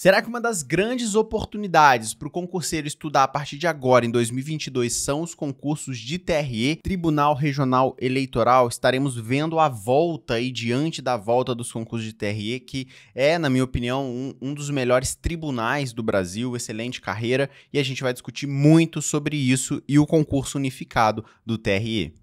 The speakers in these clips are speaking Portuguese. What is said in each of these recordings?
Será que uma das grandes oportunidades para o concurseiro estudar a partir de agora, em 2022, são os concursos de TRE, Tribunal Regional Eleitoral? Estaremos vendo a volta e diante da volta dos concursos de TRE, que é, na minha opinião, um, um dos melhores tribunais do Brasil, excelente carreira, e a gente vai discutir muito sobre isso e o concurso unificado do TRE.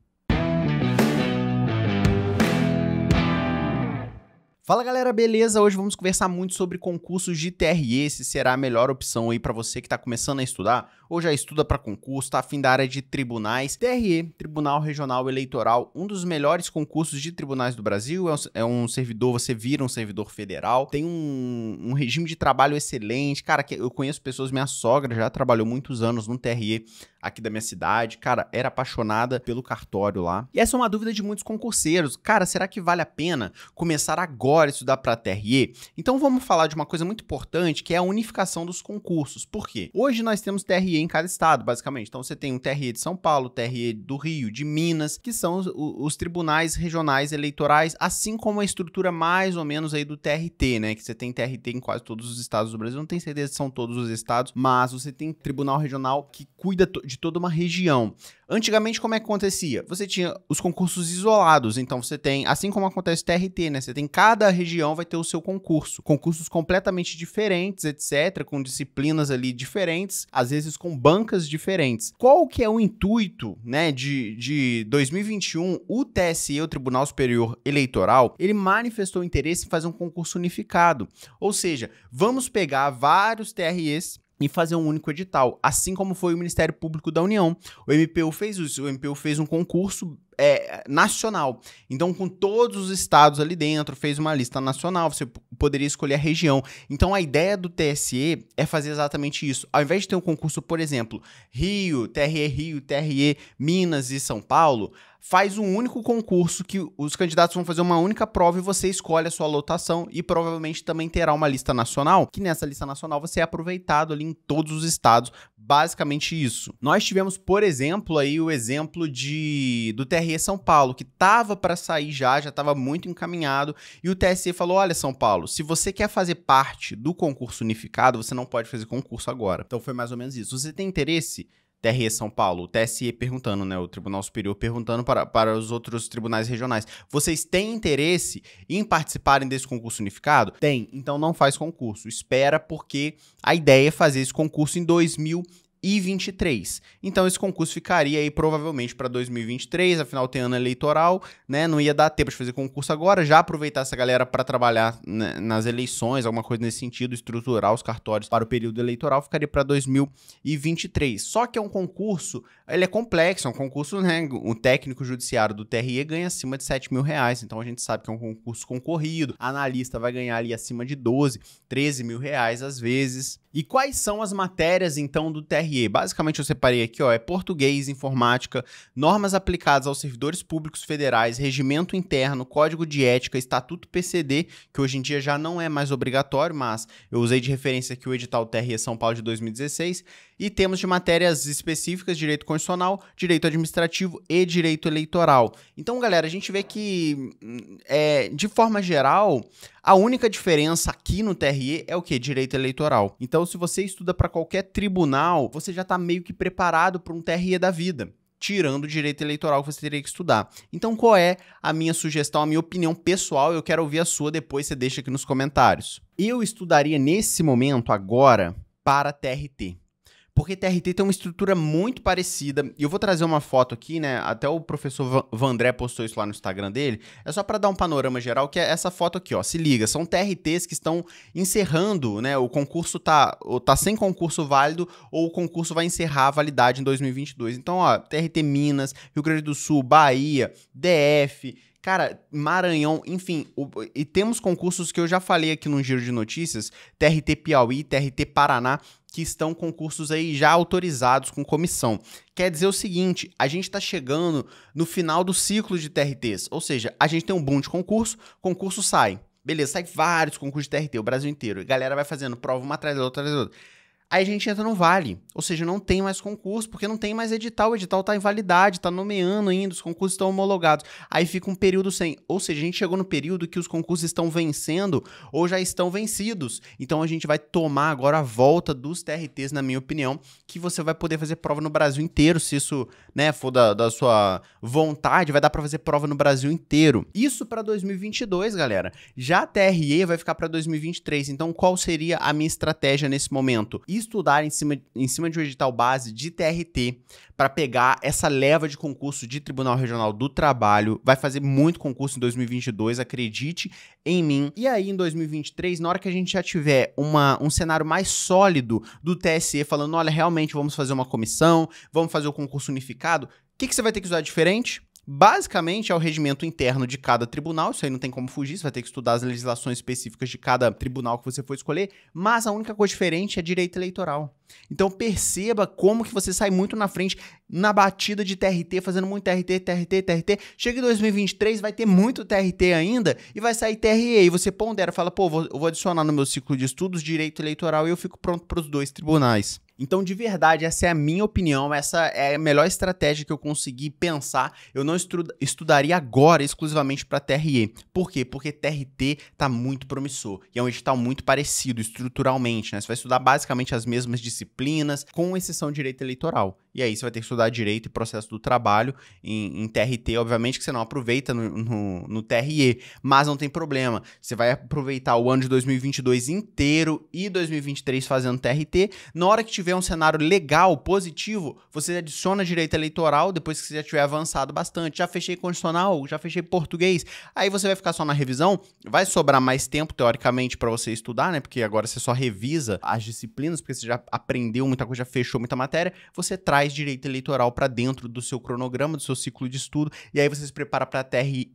Fala galera, beleza? Hoje vamos conversar muito sobre concursos de TRE, se será a melhor opção aí para você que está começando a estudar ou já estuda para concurso, tá afim da área de tribunais. TRE, Tribunal Regional Eleitoral, um dos melhores concursos de tribunais do Brasil, é, é um, servidor, você vira um servidor federal, tem um, um regime de trabalho excelente. Cara, eu conheço pessoas, minha sogra já trabalhou muitos anos no TRE, aqui da minha cidade, cara, era apaixonada pelo cartório lá. E essa é uma dúvida de muitos concurseiros. Cara, será que vale a pena começar agora a estudar para TRE? Então vamos falar de uma coisa muito importante, que é a unificação dos concursos. Por quê? Hoje nós temos TRE em cada estado, basicamente. Então você tem o um TRE de São Paulo, TRE do Rio, de Minas, que são os, os tribunais regionais eleitorais, assim como a estrutura mais ou menos aí do TRT, né? Que você tem TRT em quase todos os estados do Brasil. Não tenho certeza se são todos os estados, mas você tem tribunal regional que cuida de de toda uma região. Antigamente, como é que acontecia? Você tinha os concursos isolados, então você tem, assim como acontece TRT, né? Você tem cada região vai ter o seu concurso. Concursos completamente diferentes, etc., com disciplinas ali diferentes, às vezes com bancas diferentes. Qual que é o intuito, né, de, de 2021? O TSE, o Tribunal Superior Eleitoral, ele manifestou interesse em fazer um concurso unificado. Ou seja, vamos pegar vários TREs e fazer um único edital, assim como foi o Ministério Público da União. O MPU fez isso, o MPU fez um concurso é, nacional. Então, com todos os estados ali dentro, fez uma lista nacional, você poderia escolher a região. Então, a ideia do TSE é fazer exatamente isso. Ao invés de ter um concurso, por exemplo, Rio, TRE Rio, TRE Minas e São Paulo, faz um único concurso que os candidatos vão fazer uma única prova e você escolhe a sua lotação e provavelmente também terá uma lista nacional, que nessa lista nacional você é aproveitado ali em todos os estados. Basicamente isso. Nós tivemos, por exemplo, aí o exemplo de do TRE São Paulo, que tava para sair já, já estava muito encaminhado, e o TSE falou: "Olha, São Paulo, se você quer fazer parte do concurso unificado, você não pode fazer concurso agora". Então foi mais ou menos isso. Você tem interesse? TRE São Paulo, o TSE perguntando, né, o Tribunal Superior perguntando para, para os outros tribunais regionais, vocês têm interesse em participarem desse concurso unificado? Tem, então não faz concurso, espera porque a ideia é fazer esse concurso em 2020 e 23. Então esse concurso ficaria aí provavelmente para 2023, afinal tem ano eleitoral, né? Não ia dar tempo de fazer concurso agora, já aproveitar essa galera para trabalhar né, nas eleições, alguma coisa nesse sentido, estruturar os cartórios para o período eleitoral ficaria para 2023. Só que é um concurso, ele é complexo, é um concurso, né? O técnico judiciário do TRE ganha acima de 7 mil reais, então a gente sabe que é um concurso concorrido, analista vai ganhar ali acima de 12, 13 mil reais às vezes. E quais são as matérias então do TRE? Basicamente, eu separei aqui, ó, é português, informática, normas aplicadas aos servidores públicos federais, regimento interno, código de ética, estatuto PCD, que hoje em dia já não é mais obrigatório, mas eu usei de referência aqui o edital TRE São Paulo de 2016 e temos de matérias específicas direito constitucional, direito administrativo e direito eleitoral. Então, galera, a gente vê que, é, de forma geral, a única diferença aqui no TRE é o que? Direito eleitoral. Então, se você estuda para qualquer tribunal, você já está meio que preparado para um TRE da vida tirando o direito eleitoral que você teria que estudar. Então, qual é a minha sugestão, a minha opinião pessoal? Eu quero ouvir a sua depois, você deixa aqui nos comentários. Eu estudaria nesse momento, agora, para TRT porque TRT tem uma estrutura muito parecida. E eu vou trazer uma foto aqui, né? Até o professor Vandré postou isso lá no Instagram dele. É só para dar um panorama geral, que é essa foto aqui, ó. Se liga, são TRTs que estão encerrando, né? O concurso tá, tá sem concurso válido ou o concurso vai encerrar a validade em 2022. Então, ó, TRT Minas, Rio Grande do Sul, Bahia, DF, Cara, Maranhão, enfim, o, e temos concursos que eu já falei aqui no Giro de Notícias, TRT Piauí, TRT Paraná, que estão concursos aí já autorizados com comissão. Quer dizer o seguinte, a gente está chegando no final do ciclo de TRTs, ou seja, a gente tem um boom de concurso, concurso sai. Beleza, sai vários concursos de TRT, o Brasil inteiro. E a galera vai fazendo prova uma atrás da outra, atrás da outra. Aí a gente entra no vale, ou seja, não tem mais concurso, porque não tem mais edital, o edital está em validade, está nomeando ainda, os concursos estão homologados. Aí fica um período sem, ou seja, a gente chegou no período que os concursos estão vencendo ou já estão vencidos. Então a gente vai tomar agora a volta dos TRTs, na minha opinião, que você vai poder fazer prova no Brasil inteiro, se isso né, for da, da sua vontade, vai dar para fazer prova no Brasil inteiro. Isso para 2022, galera. Já a TRE vai ficar para 2023, então qual seria a minha estratégia nesse momento? estudar em cima, em cima de um edital base de TRT para pegar essa leva de concurso de Tribunal Regional do Trabalho. Vai fazer muito concurso em 2022, acredite em mim. E aí, em 2023, na hora que a gente já tiver uma, um cenário mais sólido do TSE falando: olha, realmente vamos fazer uma comissão, vamos fazer o concurso unificado, o que, que você vai ter que usar diferente? Basicamente, é o regimento interno de cada tribunal, isso aí não tem como fugir, você vai ter que estudar as legislações específicas de cada tribunal que você for escolher, mas a única coisa diferente é direito eleitoral. Então perceba como que você sai muito na frente na batida de TRT, fazendo muito TRT, TRT, TRT. Chega em 2023, vai ter muito TRT ainda e vai sair TRE. E você pondera, fala, pô, vou, vou adicionar no meu ciclo de estudos direito eleitoral e eu fico pronto para os dois tribunais. Então, de verdade, essa é a minha opinião, essa é a melhor estratégia que eu consegui pensar. Eu não estu estudaria agora exclusivamente para TRE. Por quê? Porque TRT está muito promissor e é um edital muito parecido estruturalmente, né? Você vai estudar basicamente as mesmas disciplinas, com exceção de direito eleitoral. E aí você vai ter que estudar direito e processo do trabalho em, em TRT, obviamente que você não aproveita no, no, no TRE, mas não tem problema. Você vai aproveitar o ano de 2022 inteiro e 2023 fazendo TRT. Na hora que tiver tiver um cenário legal, positivo, você adiciona direito eleitoral depois que você já tiver avançado bastante. Já fechei condicional, já fechei português. Aí você vai ficar só na revisão, vai sobrar mais tempo, teoricamente, para você estudar, né? Porque agora você só revisa as disciplinas, porque você já aprendeu muita coisa, já fechou muita matéria. Você traz direito eleitoral para dentro do seu cronograma, do seu ciclo de estudo, e aí você se prepara para a TRE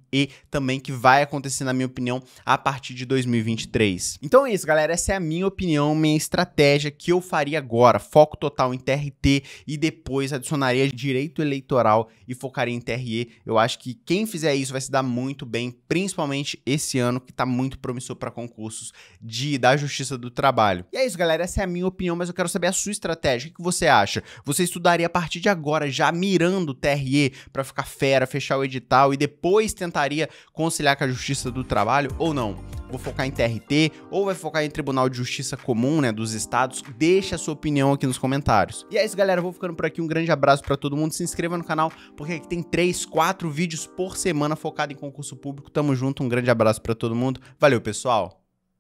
também, que vai acontecer, na minha opinião, a partir de 2023. Então é isso, galera. Essa é a minha opinião, minha estratégia que eu faria agora foco total em TRT e depois adicionaria direito eleitoral e focaria em TRE. Eu acho que quem fizer isso vai se dar muito bem, principalmente esse ano que está muito promissor para concursos de da Justiça do Trabalho. E é isso, galera, essa é a minha opinião, mas eu quero saber a sua estratégia. O que você acha? Você estudaria a partir de agora já mirando o TRE para ficar fera, fechar o edital e depois tentaria conciliar com a Justiça do Trabalho ou não? vou focar em TRT ou vai focar em Tribunal de Justiça Comum, né, dos estados, deixa a sua opinião aqui nos comentários. E é isso, galera, vou ficando por aqui, um grande abraço para todo mundo, se inscreva no canal, porque aqui tem 3, 4 vídeos por semana focado em concurso público. Tamo junto, um grande abraço para todo mundo. Valeu, pessoal.